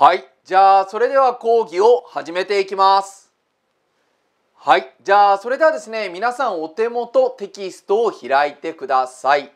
はい。じゃあ、それでは講義を始めていきます。はい。じゃあ、それではですね、皆さんお手元テキストを開いてください。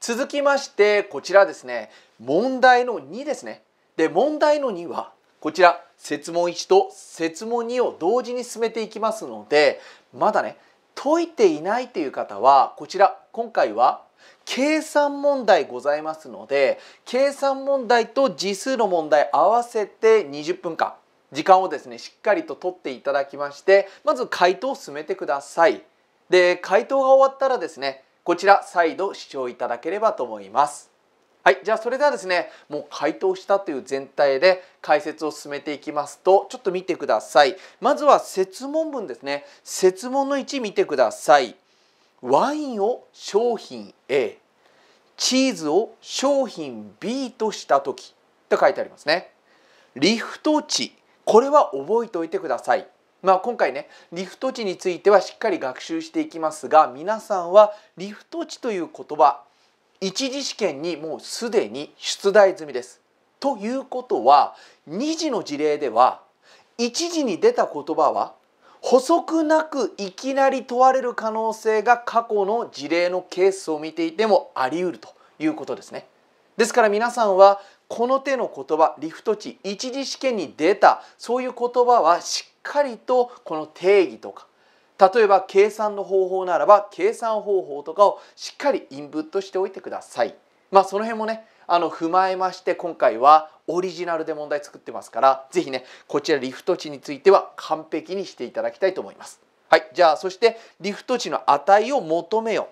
続きまして、こちらですね、問題の2ですね。で、問題の2は、こちら、設問1と設問2を同時に進めていきますので、まだね、解いていないという方は、こちら、今回は計算問題ございますので計算問題と次数の問題合わせて20分間時間をですねしっかりと取っていただきましてまず回答を進めてくださいで回答が終わったらですねこちら再度視聴いただければと思いますはいじゃあそれではですねもう回答したという全体で解説を進めていきますとちょっと見てくださいまずは設問文ですね設問の1見てくださいワインを商品 A チーズを商品 B とした時と書いてありますねリフト値これは覚えておいてくださいまあ、今回ねリフト値についてはしっかり学習していきますが皆さんはリフト値という言葉一次試験にもうすでに出題済みです。ということは二次の事例では一次に出た言葉は補足なくいきなり問われる可能性が過去の事例のケースを見ていてもあり得るということですね。ですから皆さんはこの手の言葉リフト値一次試験に出たそういう言葉はしっかりとこの定義とか例えば計算の方法ならば計算方法とかをしっかりインプットしておいてください。まあその辺もねあの踏まえまして今回はオリジナルで問題作ってますから是非ねこちらリフト値については完璧にしていただきたいと思います。はい、じゃあそしてリフト値の値を求めよ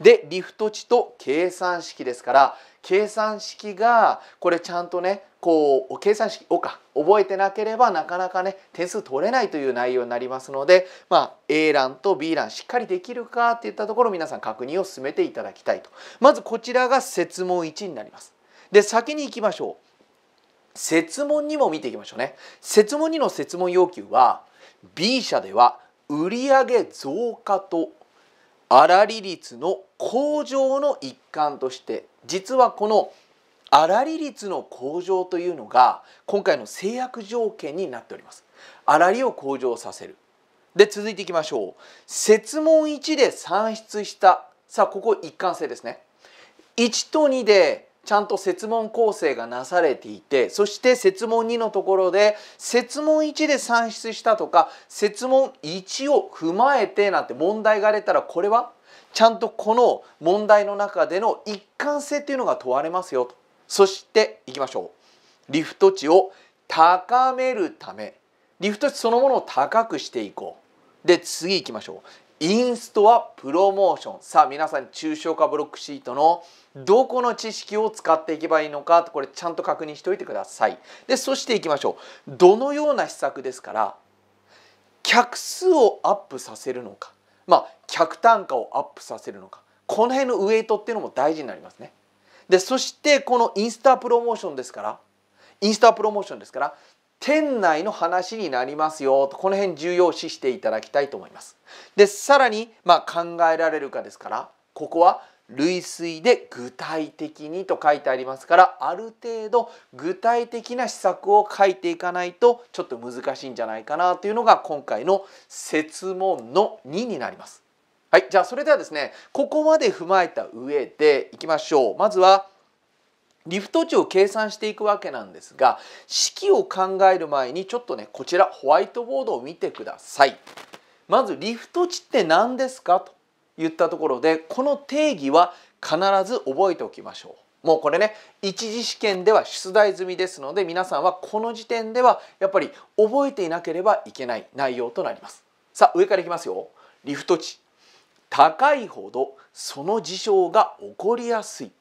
でリフト値と計算式ですから計算式がこれちゃんとねこう計算式をか覚えてなければなかなかね点数取れないという内容になりますので、まあ、A 欄と B 欄しっかりできるかっていったところ皆さん確認を進めていただきたいとまずこちらが設問1になります。で先に行きましょう設問にも見ていきましょうね設問2の設問要求は B 社では売上増加と粗利率の向上の一環として実はこの粗利率の向上というのが今回の制約条件になっております粗利を向上させるで続いていきましょう設問1で算出したさあここ一貫性ですね1と2でちゃんと設問構成がなされていてそして設問2のところで設問1で算出したとか設問1を踏まえてなんて問題が出たらこれはちゃんとこの問題の中での一貫性っていうのが問われますよとそしていきましょうリフト値を高めるためリフト値そのものを高くしていこうで次いきましょうインストアプロモーションさあ皆さん抽象化ブロックシートのどこの知識を使っていけばいいのかこれちゃんと確認しておいてくださいでそしていきましょうどのような施策ですから客数をアップさせるのかまあ客単価をアップさせるのかこの辺のウエイトっていうのも大事になりますねでそしてこのインスタプロモーションですからインスタプロモーションですから店内の話になりますよとこの辺重要視していただきたいと思います。でさらに、まあ、考えられるかですからここは類推で具体的にと書いてありますからある程度具体的な施策を書いていかないとちょっと難しいんじゃないかなというのが今回の設問の2になります。はい、じゃあそれではですねここまで踏まえた上でいきましょう。まずはリフト値を計算していくわけなんですが式を考える前にちょっとねこちらホワイトボードを見てください。まずリフト値って何ですかと言ったところでこの定義は必ず覚えておきましょう。もうこれね一次試験では出題済みですので皆さんはこの時点ではやっぱり覚えていなければいけない内容となります。さあ上からいきますよ。リフト値高いほどその事象が起こりやすい。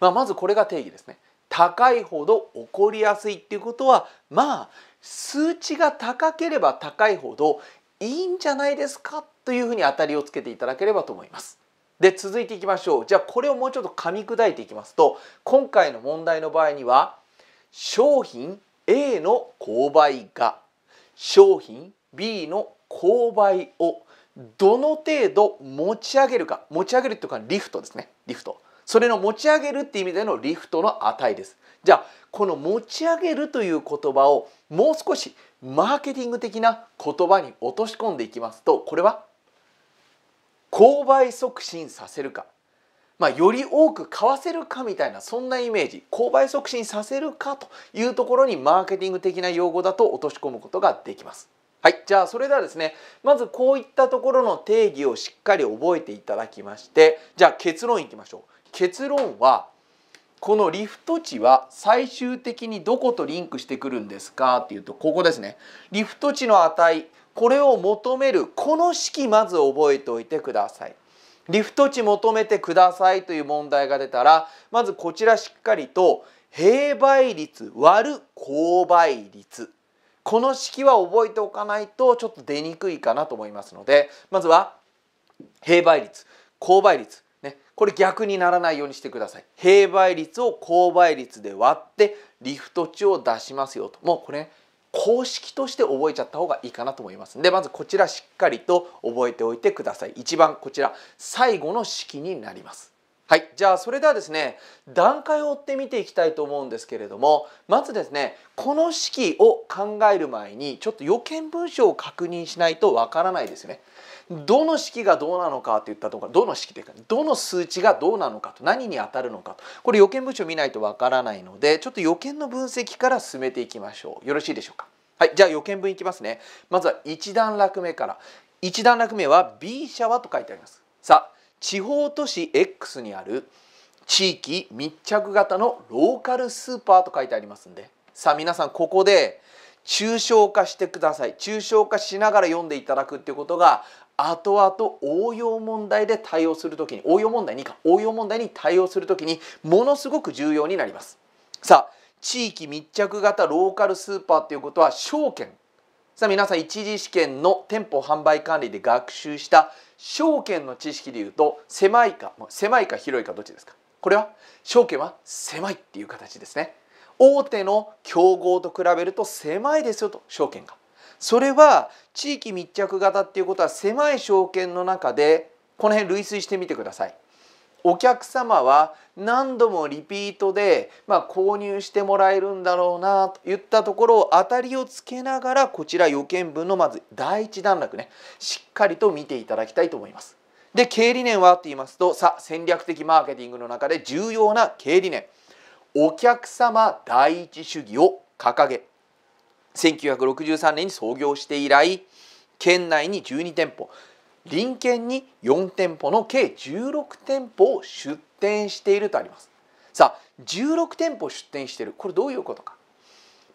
まあ、まずこれが定義ですね。高いほど起こりやすいっていうことはまあ数値が高ければ高いほどいいんじゃないですかというふうに当たりをつけていただければと思います。で続いていきましょうじゃあこれをもうちょっと噛み砕いていきますと今回の問題の場合には商品 A の購買が商品 B の購買をどの程度持ち上げるか持ち上げるっていうかリフトですねリフトそれの持ち上げるっていう意味でのリフトの値ですじゃあこの持ち上げるという言葉をもう少しマーケティング的な言葉に落とし込んでいきますとこれは購買促進させるか、まあ、より多く買わせるかみたいなそんなイメージ購買促進させるかというところにマーケティング的な用語だと落とし込むことができます。はい、じゃあそれではですねまずこういったところの定義をしっかり覚えていただきましてじゃあ結論いきましょう結論はこのリフト値は最終的にどことリンクしてくるんですかっていうとここですねリフト値の値これを求めるこの式まず覚えておいてくださいリフト値求めてくださいという問題が出たらまずこちらしっかりと平倍率割る勾配率この式は覚えておかないとちょっと出にくいかなと思いますのでまずは平倍率高倍率ね、これ逆にならないようにしてください平倍率を高倍率で割ってリフト値を出しますよともうこれ、ね、公式として覚えちゃった方がいいかなと思いますでまずこちらしっかりと覚えておいてください一番こちら最後の式になりますはい、じゃあそれではですね段階を追って見ていきたいと思うんですけれどもまずですねこの式を考える前にちょっと要件文章を確認しないとわからないですね。どの式がどうなのかっていったところどの式というかどの数値がどうなのかと何に当たるのかとこれ予見文章見ないとわからないのでちょっと予見の分析から進めていきましょうよろしいでしょうか。はい、じゃあ予見文いきますね。まずは1段落目から1段落目は B 社はと書いてあります。さあ地方都市 X にある地域密着型のローカルスーパーと書いてありますんでさあ皆さんここで抽象化してください抽象化しながら読んでいただくっていうことが後々応用問題で対応する時に応用問題にか応用問題に対応する時にものすごく重要になりますさあ地域密着型ローカルスーパーっていうことは証券さあ皆さん一次試験の店舗販売管理で学習した証券の知識でいうと狭いか狭いか広いかどっちですかこれは証券は狭いっていう形ですね大手の競合と比べると狭いですよと証券がそれは地域密着型っていうことは狭い証券の中でこの辺類推してみてくださいお客様は何度もリピートで、まあ、購入してもらえるんだろうなといったところを当たりをつけながらこちら予見分のまず第一段落ねしっかりと見ていただきたいと思います。で経理念はと言いますとさ戦略的マーケティングの中で重要な経理念お客様第一主義を掲げ1963年に創業して以来県内に12店舗隣県に4店舗の計16店舗を出店しているとありますさあ16店舗出店しているこれどういうことか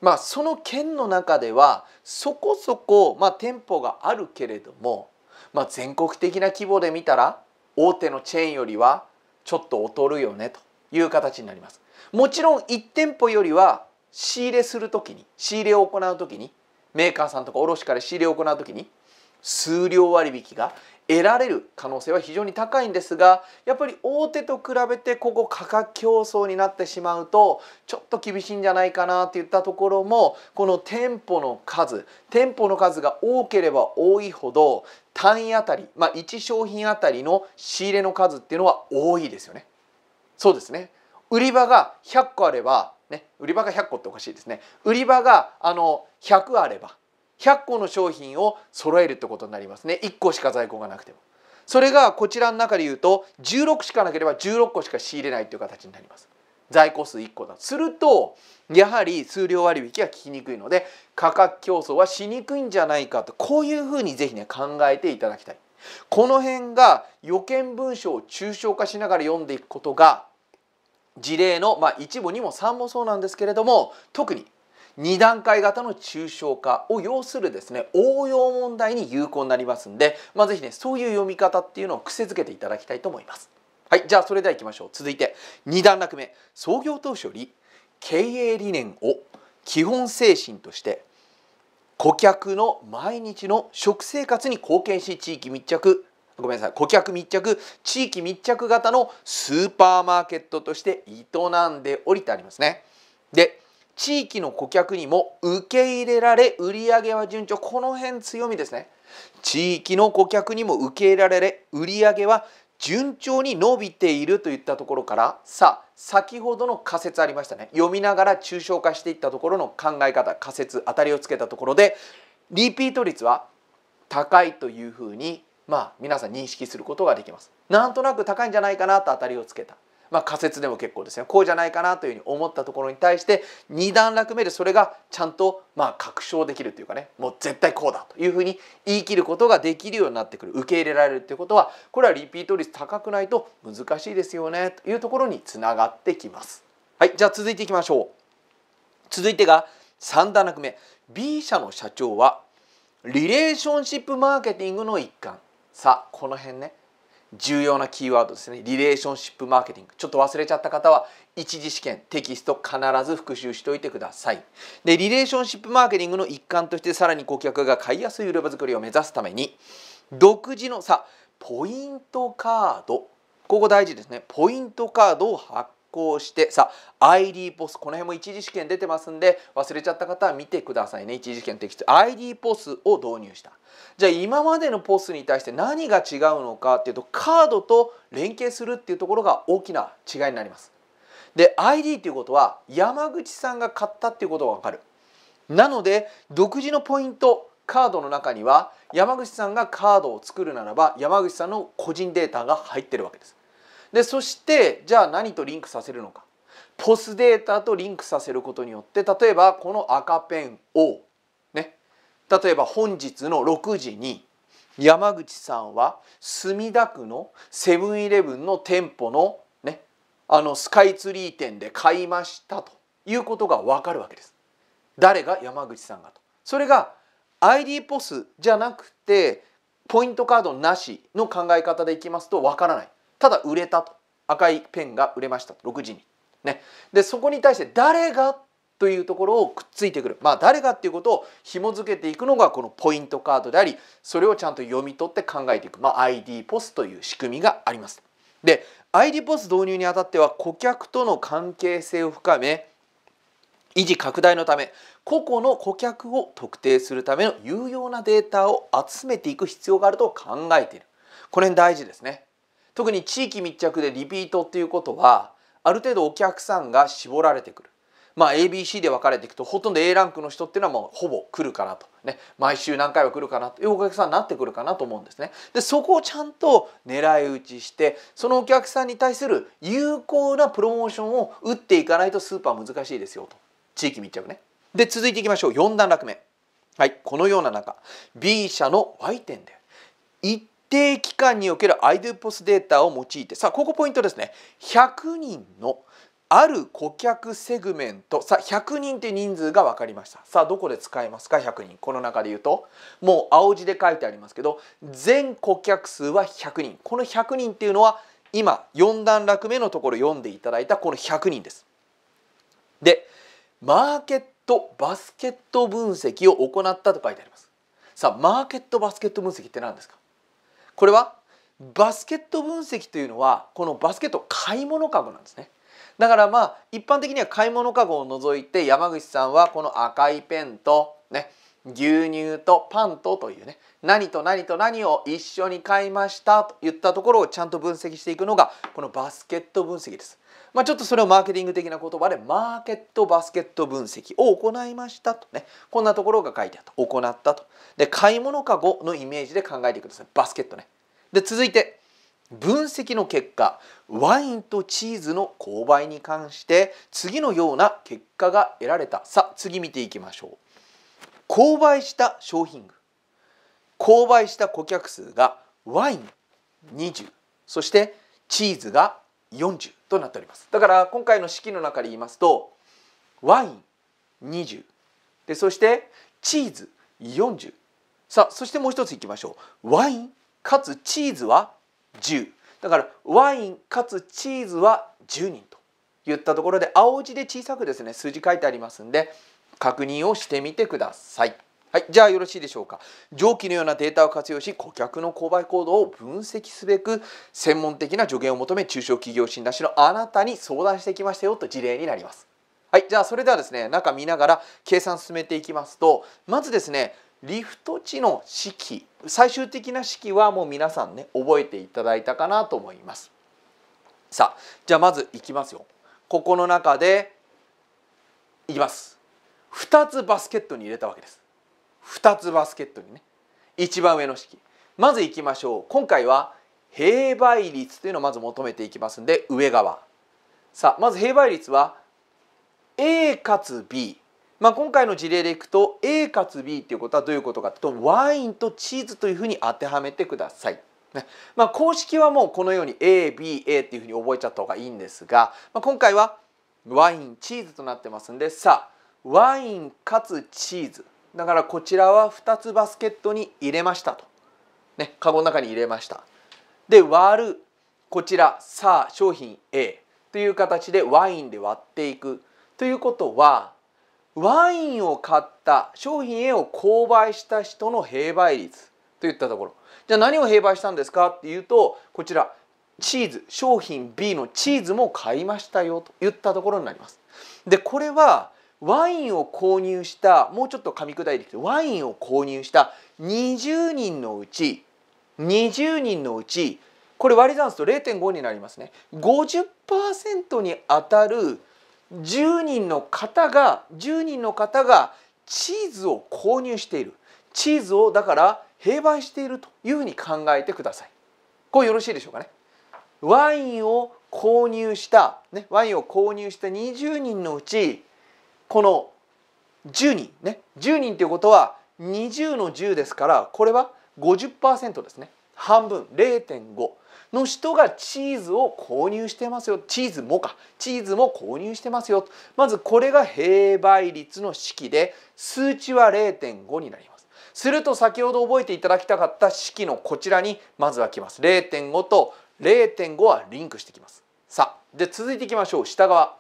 まあその県の中ではそこそこまあ店舗があるけれどもまあ全国的な規模で見たら大手のチェーンよりはちょっと劣るよねという形になりますもちろん1店舗よりは仕入れするときに仕入れを行うときにメーカーさんとか卸から仕入れを行うときに数量割引が得られる可能性は非常に高いんですがやっぱり大手と比べてここ価格競争になってしまうとちょっと厳しいんじゃないかなといったところもこの店舗の数店舗の数が多ければ多いほど単位あたり、まあ、1商品あたりの仕入れの数っていうのは多いですよね。そうですね売り場が100個あれば、ね、売り場が100個っておかしいですね売り場があの100あれば100個の商品を揃えるってことになりますね1個しか在庫がなくてもそれがこちらの中で言うと16しかなければ16個しか仕入れないという形になります在庫数1個だするとやはり数量割引は効きにくいので価格競争はしにくいんじゃないかとこういうふうにぜひね考えていただきたいこの辺が予見文書を抽象化しながら読んでいくことが事例の、まあ、1も2も3もそうなんですけれども特に2段階型の抽象化を要するですね応用問題に有効になりますんで、まあ、ぜひねそういう読み方っていうのを癖づけていただきたいと思います。はい、じゃあそれではいきましょう続いて2段落目創業当初より経営理念を基本精神として顧客の毎日の食生活に貢献し地域密着ごめんなさい顧客密着地域密着型のスーパーマーケットとして営んでおりてありますね。で地域の顧客にも受け入れられ売り上げは順調この辺強みですね地域の顧客にも受け入れられ売上は順調に伸びているといったところからさあ先ほどの仮説ありましたね読みながら抽象化していったところの考え方仮説当たりをつけたところでリピート率は高いというふうにまあ皆さん認識することができますなんとなく高いんじゃないかなと当たりをつけたまあ、仮説でも結構ですねこうじゃないかなというふうに思ったところに対して2段落目でそれがちゃんとまあ確証できるというかねもう絶対こうだというふうに言い切ることができるようになってくる受け入れられるということはこれはリピート率高くないと難しいですよねというところにつながってきます。はい、じゃあ続いていきましょう。続いてが3段落目 B 社の社長はリレーションシップマーケティングの一環さあこの辺ね重要なキーワードですねリレーションシップマーケティングちょっと忘れちゃった方は一次試験テキスト必ず復習しておいてくださいでリレーションシップマーケティングの一環としてさらに顧客が買いやすい売れ場作りを目指すために独自のさポイントカードここ大事ですねポイントカードを発行してさ ID ポスこの辺も一次試験出てますんで忘れちゃった方は見てくださいね一次試験適用 ID ポスを導入したじゃあ今までのポスに対して何が違うのかっていうとカードと連携するっていうところが大きな違いになりますで ID っていうことは山口さんが買ったっていうことが分かるなので独自のポイントカードの中には山口さんがカードを作るならば山口さんの個人データが入ってるわけですでそしてじゃあ何とリンクさせるのかポスデータとリンクさせることによって例えばこの赤ペンをね例えば本日の6時に山口さんは墨田区のセブンイレブンの店舗のねあのスカイツリー店で買いましたということが分かるわけです。誰が山口さんがと。それが ID ポスじゃなくてポイントカードなしの考え方でいきますと分からない。ただ売れたと赤いペンが売れましたと6時に。ね、でそこに対して誰がというところをくっついてくるまあ誰がっていうことを紐付けていくのがこのポイントカードでありそれをちゃんと読み取って考えていく、まあ、ID ポスという仕組みがあります。で ID ポス導入にあたっては顧客との関係性を深め維持拡大のため個々の顧客を特定するための有用なデータを集めていく必要があると考えているこの辺大事ですね特に地域密着でリピートっていうことはある程度お客さんが絞られてくる。まあ、ABC で分かれていくとほとんど A ランクの人っていうのはもうほぼ来るかなと、ね、毎週何回は来るかなというお客さんになってくるかなと思うんですね。でそこをちゃんと狙い撃ちしてそのお客さんに対する有効なプロモーションを打っていかないとスーパー難しいですよと地域密着ね。で続いていきましょう4段落目。はいこのような中 B 社の Y 店で一定期間におけるア i d p ポスデータを用いてさあここポイントですね100人のある顧客セグメントさあ100人って人数が分かりましたさあどこで使えますか100人この中で言うともう青字で書いてありますけど全顧客数は100人この100人っていうのは今4段落目のところ読んでいただいたこの100人です。でマーケットバスケット分析を行ったと書いてあります。さあマーケットバスケット分析って何ですかこれはバスケット分析というのはこのバスケット買い物かごなんですね。だからまあ一般的には買い物かごを除いて山口さんはこの赤いペンとね牛乳とパンとというね何と何と何を一緒に買いましたといったところをちゃんと分析していくのがこのバスケット分析です。まあ、ちょっとそれをマーケティング的な言葉でマーケットバスケット分析を行いましたとねこんなところが書いてあった行ったとで買い物かごのイメージで考えてくださいバスケットねで続いて分析の結果ワインとチーズの購買に関して次のような結果が得られたさあ次見ていきましょう購買した商品購買した顧客数がワイン20そしてチーズが40となっておりますだから今回の式の中で言いますとワイン20でそしてチーズ40さあそしてもう一ついきましょうワインかつチーズは10だからワインかつチーズは10人と言ったところで青字で小さくですね数字書いてありますんで確認をしてみてください。はい、じゃあよろしいでしょうか。上記のようなデータを活用し、顧客の購買行動を分析すべく、専門的な助言を求め、中小企業診断士のあなたに相談してきましたよと事例になります。はい、じゃあそれではですね、中見ながら計算進めていきますと、まずですね、リフト値の式、最終的な式はもう皆さんね、覚えていただいたかなと思います。さあ、じゃあまずいきますよ。ここの中で、いきます。2つバスケットに入れたわけです。2つバスケットにね一番上の式まずいきましょう今回は平倍率というのをまず求めていきますんで上側さあまず平倍率は A かつ B まあ、今回の事例でいくと A かつ B っていうことはどういうことかというとワインとチーズというふうに当てはめてください。まあ、公式はもうこのように ABA っていうふうに覚えちゃった方がいいんですが、まあ、今回はワインチーズとなってますんでさあワインかつチーズだからこちらは2つバスケットに入れましたと。ね、カゴの中に入れました。で割るこちらさあ商品 A という形でワインで割っていくということはワインを買った商品 A を購買した人の併売率といったところじゃあ何を併売したんですかっていうとこちらチーズ商品 B のチーズも買いましたよといったところになります。でこれはワインを購入したもうちょっと噛み砕いてきてワインを購入した20人のうち20人のうちこれ割り算すると0.5になりますね50%に当たる10人の方が10人の方がチーズを購入しているチーズをだから併売しているというふうに考えてください。これよろしいでしょうかね。ワインを購入した、ね、ワインを購入した20人のうちこの10人ね10人ということは20の10ですからこれは50%ですね半分0.5の人がチーズを購入してますよチーズもかチーズも購入してますよまずこれが平倍率の式で数値は0.5になりますすると先ほど覚えていただきたかった式のこちらにまずは来ます0.5と0.5はリンクしてきますさあで続いていきましょう下側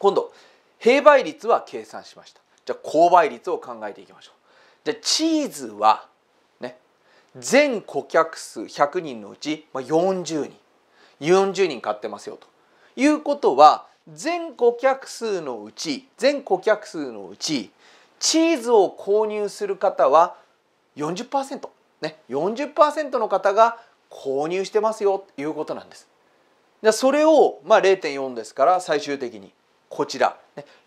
今度平倍率は計算しましたじゃあ勾配率を考えていきましょうじゃあチーズはね全顧客数100人のうち40人40人買ってますよということは全顧客数のうち全顧客数のうちチーズを購入する方は40%ね40%の方が購入してますよということなんです。それをまあ0.4ですから最終的にこちら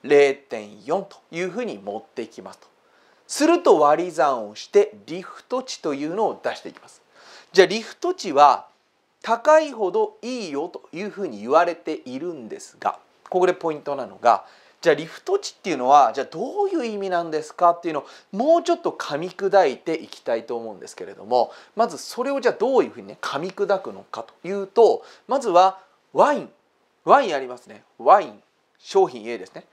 0.4というふうに持ってきますと。すると割り算をしてリフト値というのを出していきます。じゃあリフト値は高いほどいいよというふうに言われているんですがここでポイントなのがじゃあリフト値っていうのはじゃあどういう意味なんですかっていうのをもうちょっと噛み砕いていきたいと思うんですけれどもまずそれをじゃあどういうふうにね噛み砕くのかというとまずはワインワインありますねワイン商品 A ですね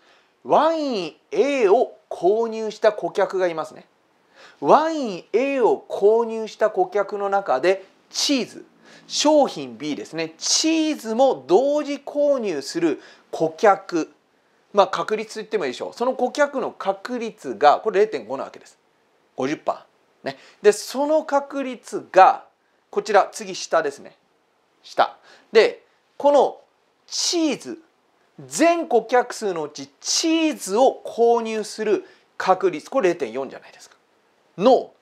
ワイン A を購入した顧客がいますねワイン A を購入した顧客の中でチーズ商品 B ですねチーズも同時購入する顧客まあ確率と言ってもいいでしょうその顧客の確率がこれ0.5なわけです50%ねでその確率がこちら次下ですね下でこのチーズ全顧客数のうちチーズを購入する確率これ0.4じゃないですかの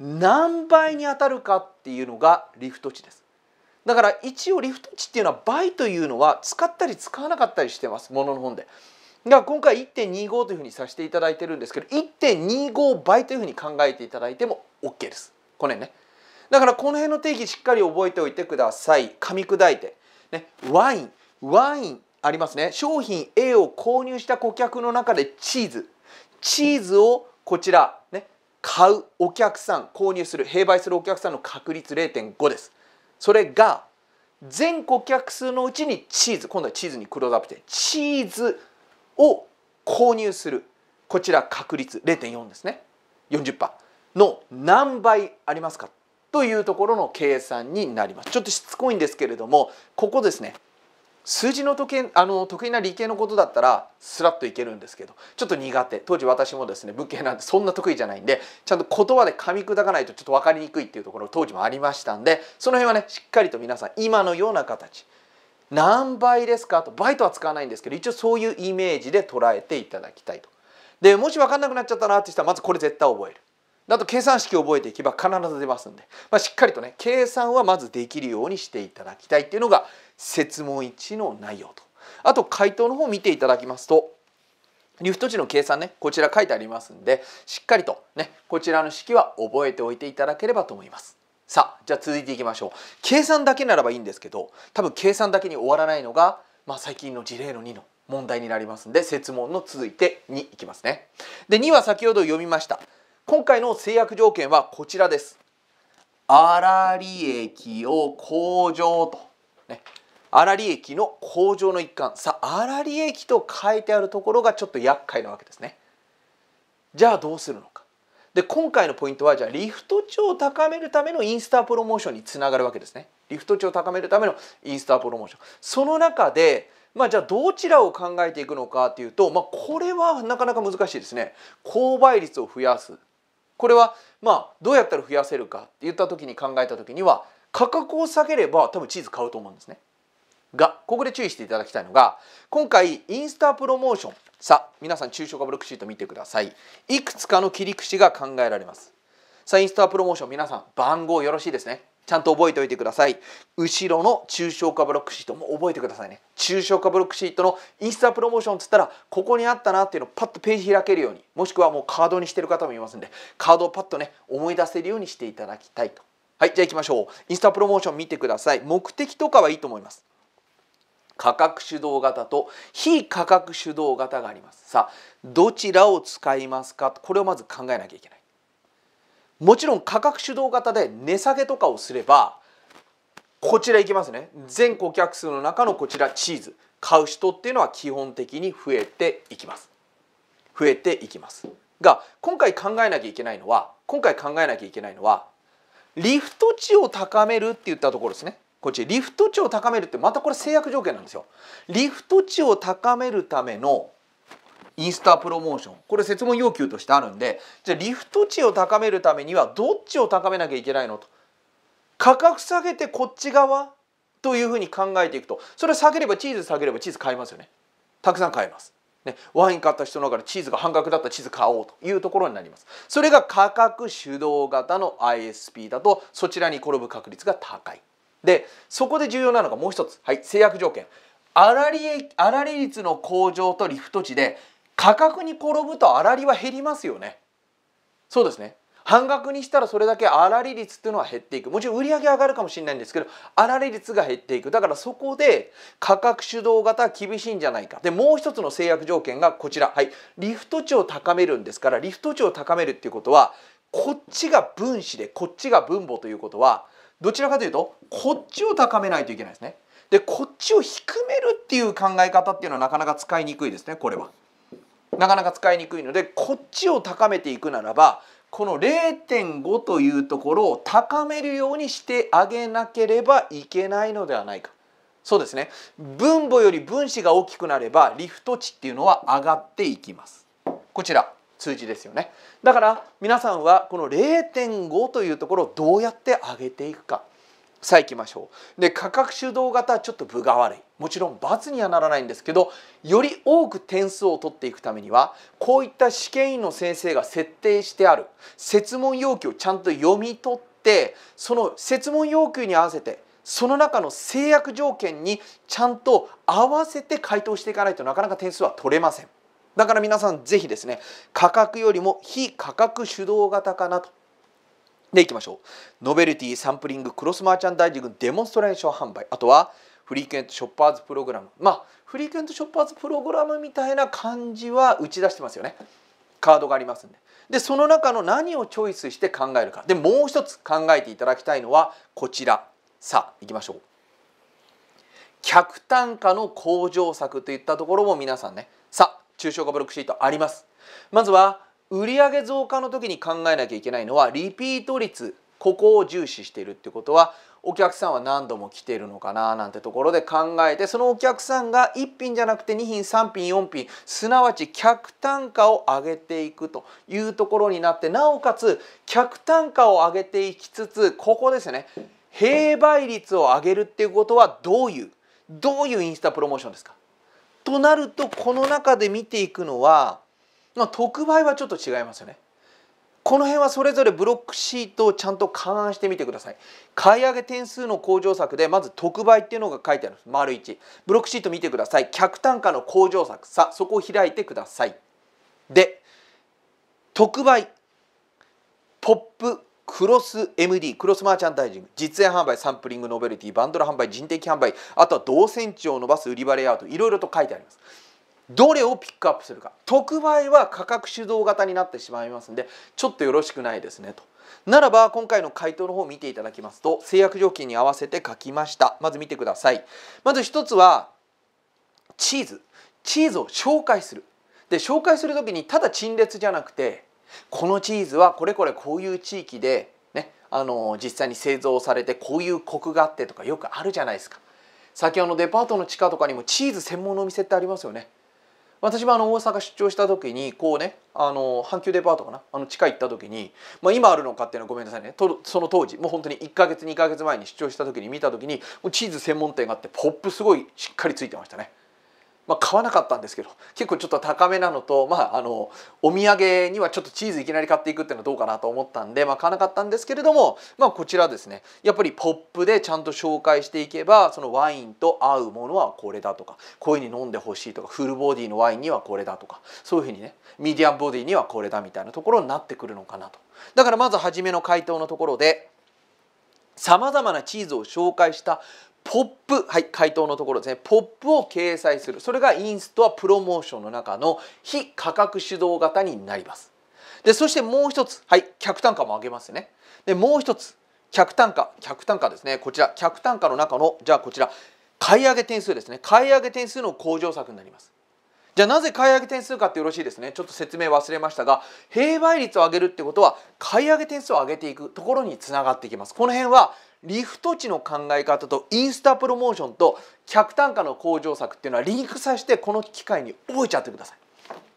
何倍に当たるかっていうのがリフト値ですだから一応リフト値っていうのは倍というのは使ったり使わなかったりしてますものの本で。が今回1.25というふうにさせていただいてるんですけど1.25倍というふうに考えていただいても OK です。この辺ね。だからこの辺の定義しっかり覚えておいてください。噛み砕いて。ね、ワイン。ワインありますね商品 A を購入した顧客の中でチーズチーズをこちら、ね、買うお客さん購入する併売するお客さんの確率0.5ですそれが全顧客数のうちにチーズ今度はチーズにクローズアップしてチーズを購入するこちら確率0.4ですね40%の何倍ありますかというところの計算になりますちょっとしつこいんですけれどもここですね数字の時計あの得意な理系のことだったらスラッといけるんですけどちょっと苦手当時私もですね文系なんてそんな得意じゃないんでちゃんと言葉で噛み砕かないとちょっと分かりにくいっていうところ当時もありましたんでその辺はねしっかりと皆さん今のような形何倍ですかと倍とは使わないんですけど一応そういうイメージで捉えていただきたいと。でもし分かんなくなっちゃったなって人はまずこれ絶対覚える。あと計算式を覚えていけば必ず出ますんで、まあ、しっかりとね計算はまずできるようにしていただきたいっていうのが設問1の内容とあと回答の方を見ていただきますとリフト値の計算ねこちら書いてありますんでしっかりとねこちらの式は覚えておいていただければと思います。さあじゃあ続いていきましょう計算だけならばいいんですけど多分計算だけに終わらないのが、まあ、最近の事例の2の問題になりますんで設問の続いて2いきますね。で2は先ほど読みました。今回の制約条件はこちらです。粗利益を向上と、ね、粗利益の向上の一環さあ粗利益と書いてあるところがちょっと厄介なわけですねじゃあどうするのかで今回のポイントはじゃあリフト値を高めるためのインスタプロモーションにつながるわけですねリフト値を高めるためのインスタプロモーションその中でまあじゃあどちらを考えていくのかっていうとまあこれはなかなか難しいですね購買率を増やすこれはまあどうやったら増やせるかって言った時に考えた時には価格を下げれば多分チーズ買うと思うんですねがここで注意していただきたいのが今回インスタプロモーションさあ皆さん抽象化ブロックシート見てくださいいくつかの切り口が考えられますさあインスタプロモーション皆さん番号よろしいですねちゃんと覚えておいてください後ろの抽象化ブロックシートも覚えてくださいね抽象化ブロックシートのインスタプロモーションっつったらここにあったなっていうのをパッとページ開けるようにもしくはもうカードにしてる方もいますんでカードをパッとね思い出せるようにしていただきたいとはいじゃあ行きましょうインスタプロモーション見てください目的とかはいいと思います価格主導型と非価格主導型がありますさあどちらを使いますかこれをまず考えなきゃいけないもちろん価格主導型で値下げとかをすればこちらいきますね全顧客数の中のこちらチーズ買う人っていうのは基本的に増えていきます増えていきますが今回考えなきゃいけないのは今回考えなきゃいけないのはリフト値を高めるって言ったところですねこっちリフト値を高めるってまたこれ制約条件なんですよ。リフト値を高めるためのインスタプロモーションこれ設問要求としてあるんでじゃあリフト値を高めるためにはどっちを高めなきゃいけないのと価格下げてこっち側というふうに考えていくとそれ下げればチーズ下げればチーズ買いますよねたくさん買えます。ね、ワイン買った人の中でチーズが半額だったらチーズ買おうというところになりますそれが価格主導型の ISP だとそちらに転ぶ確率が高いでそこで重要なのがもう一つ、はい、制約条件粗利粗利率の向上とリフト値で価格に転ぶと粗利は減りますよねそうですね半額にしたらそれだけ粗利率っていうのは減っていくもちろん売り上げ上がるかもしれないんですけど粗利率が減っていくだからそこで価格主導型は厳しいんじゃないかでもう一つの制約条件がこちら、はい、リフト値を高めるんですからリフト値を高めるっていうことはこっちが分子でこっちが分母ということはどちらかというとこっちを高めないといけないですね。でこっちを低めるっていう考え方っていうのはなかなか使いにくいですねこれは。なかなか使いにくいのでこっちを高めていくならばこの0.5というところを高めるようにしてあげなければいけないのではないか。そうですね分母より分子が大きくなればリフト値っていうのは上がっていきます。こちら数字ですよねだから皆さんはこの0.5というところをどうやって上げていくかさあ行きましょうで価格主導型はちょっと分が悪いもちろん罰にはならないんですけどより多く点数を取っていくためにはこういった試験員の先生が設定してある設問要求をちゃんと読み取ってその設問要求に合わせてその中の制約条件にちゃんと合わせて回答していかないとなかなか点数は取れません。だから皆さんぜひですね価格よりも非価格主導型かなとでいきましょうノベルティサンプリングクロスマーチャンダイジングデモンストレーション販売あとはフリークエントショッパーズプログラムまあフリークエントショッパーズプログラムみたいな感じは打ち出してますよねカードがありますんででその中の何をチョイスして考えるかでもう一つ考えていただきたいのはこちらさあいきましょう客単価の向上策といったところも皆さんねさあ抽象化ブロックシートありますまずは売上増加の時に考えなきゃいけないのはリピート率ここを重視しているってことはお客さんは何度も来てるのかななんてところで考えてそのお客さんが1品じゃなくて2品3品4品すなわち客単価を上げていくというところになってなおかつ客単価を上げていきつつここですね併売率を上げるっていうことはどういうどういうインスタプロモーションですかとなるとこの中で見ていくのは、まあ、特売はちょっと違いますよね。この辺はそれぞれブロックシートをちゃんと勘案してみてください。買い上げ点数の向上策でまず特売っていうのが書いてあるんです。丸1。ブロックシート見てください。客単価の向上策。さあそこを開いてください。で特売ポップクロス MD クロスマーチャンダイジング実演販売サンプリングノベルティバンドル販売人的販売あとは動線値を伸ばす売り場レイアウトいろいろと書いてありますどれをピックアップするか特売は価格主導型になってしまいますんでちょっとよろしくないですねとならば今回の回答の方を見ていただきますと制約条件に合わせて書きましたまず見てくださいまず1つはチーズチーズを紹介するで紹介する時にただ陳列じゃなくてこのチーズはこれこれこういう地域で、ね、あの実際に製造されてこういうコクがあってとかよくあるじゃないですか先ほどのデパートの地下とかにもチーズ専門のお店ってありますよね私もあの大阪出張した時にこうねあの阪急デパートかなあの地下行った時に、まあ、今あるのかっていうのはごめんなさいねとその当時もう本当に1か月2か月前に出張した時に見た時にチーズ専門店があってポップすごいしっかりついてましたね。まあ、買わなかったんですけど結構ちょっと高めなのと、まあ、あのお土産にはちょっとチーズいきなり買っていくっていうのはどうかなと思ったんで、まあ、買わなかったんですけれども、まあ、こちらですねやっぱりポップでちゃんと紹介していけばそのワインと合うものはこれだとかこういうふうに飲んでほしいとかフルボディのワインにはこれだとかそういうふうにねミディアムボディにはこれだみたいなところになってくるのかなと。だからまず初めの回答のところでさまざまなチーズを紹介したポップ、はい、回答のところですね、ポップを掲載する。それがインストアプロモーションの中の非価格主導型になります。で、そしてもう一つ、はい、客単価も上げますね。で、もう一つ、客単価、客単価ですね、こちら、客単価の中の、じゃあこちら、買い上げ点数ですね、買い上げ点数の向上策になります。じゃあなぜ買い上げ点数かってよろしいですねちょっと説明忘れましたが併売率を上げるってことは買い上げ点数を上げていくところにつながっていきますこの辺はリフト値の考え方とインスタプロモーションと客単価の向上策っていうのはリンクさせてこの機会に覚えちゃってください。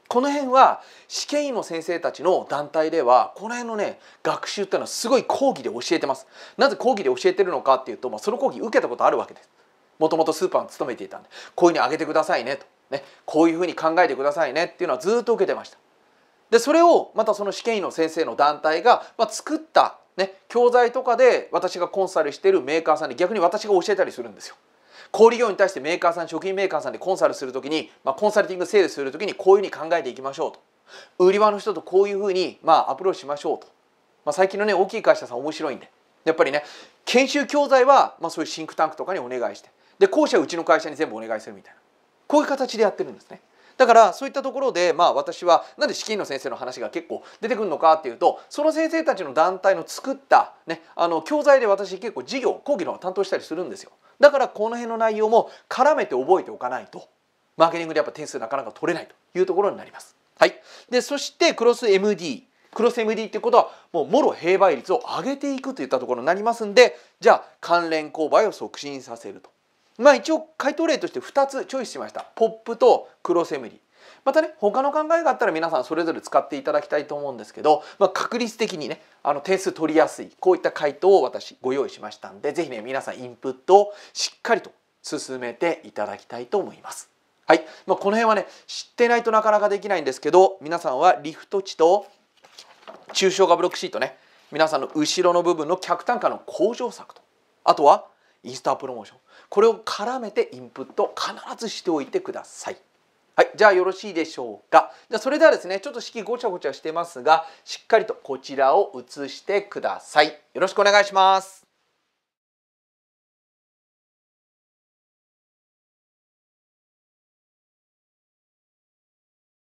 この辺は試験員の先生たちの団体ではこの辺のね学習っていうのはすごい講義で教えてます。なぜ講義で教えてるのかっていうと、まあ、その講義受けたことあるわけです。もともとスーパーに勤めていたんでこういうふうに上げてくださいねとねこういうふうに考えてくださいねっていうのはずっと受けてました。でそれをまたその試験員の先生の団体が、まあ、作ったね、教材とかで私がコンサルしてるメーカーさんに逆に私が教えたりするんですよ。小売業に対してメーカーさん食品メーカーさんでコンサルする時に、まあ、コンサルティング整理する時にこういうふうに考えていきましょうと売り場の人とこういうふうに、まあ、アプローチしましょうと、まあ、最近のね大きい会社さん面白いんでやっぱりね研修教材は、まあ、そういうシンクタンクとかにお願いしてで後者うちの会社に全部お願いするみたいなこういう形でやってるんですね。だからそういったところでまあ私はなんで資金の先生の話が結構出てくるのかっていうとその先生たちの団体の作った、ね、あの教材で私結構授業講義の担当したりするんですよ。だからこの辺の内容も絡めて覚えておかないとマーケティングでやっぱ点数なかなか取れないというところになります。はい、でそしてクロス MD クロス MD ってことはもうもろ併売率を上げていくといったところになりますんでじゃあ関連購買を促進させるとまあ一応回答例として2つチョイスしましたポップと黒セムリまたね他の考えがあったら皆さんそれぞれ使っていただきたいと思うんですけど、まあ、確率的にねあの点数取りやすいこういった回答を私ご用意しましたんで是非ね皆さんインプットをしっかりと進めていただきたいと思います。はい、まあ、この辺はね知ってないとなかなかできないんですけど皆さんはリフト値と抽象化ブロックシートね皆さんの後ろの部分の客単価の向上策とあとはインスタープロモーションこれを絡めてインプット必ずしておいてください。はい、じゃあよろしいでしょうか。じゃあそれではですね、ちょっと式ごちゃごちゃしてますが、しっかりとこちらを写してください。よろしくお願いします。